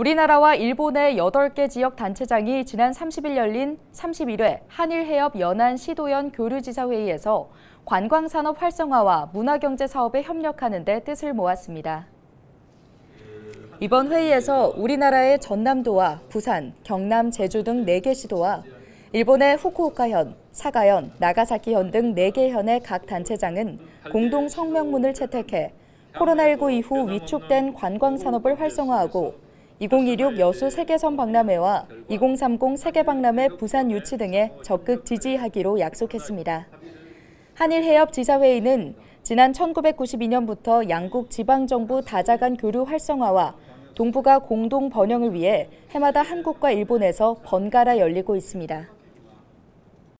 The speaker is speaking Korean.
우리나라와 일본의 8개 지역 단체장이 지난 30일 열린 31회 한일해협 연안 시도연 교류지사회의에서 관광산업 활성화와 문화경제 사업에 협력하는 데 뜻을 모았습니다. 이번 회의에서 우리나라의 전남도와 부산, 경남, 제주 등 4개 시도와 일본의 후쿠오카현, 사가현, 나가사키현 등 4개 현의 각 단체장은 공동 성명문을 채택해 코로나19 이후 위축된 관광산업을 활성화하고 2016 여수 세계선 박람회와 2030 세계박람회 부산 유치 등에 적극 지지하기로 약속했습니다. 한일해협지사회의는 지난 1992년부터 양국 지방정부 다자간 교류 활성화와 동북아 공동 번영을 위해 해마다 한국과 일본에서 번갈아 열리고 있습니다.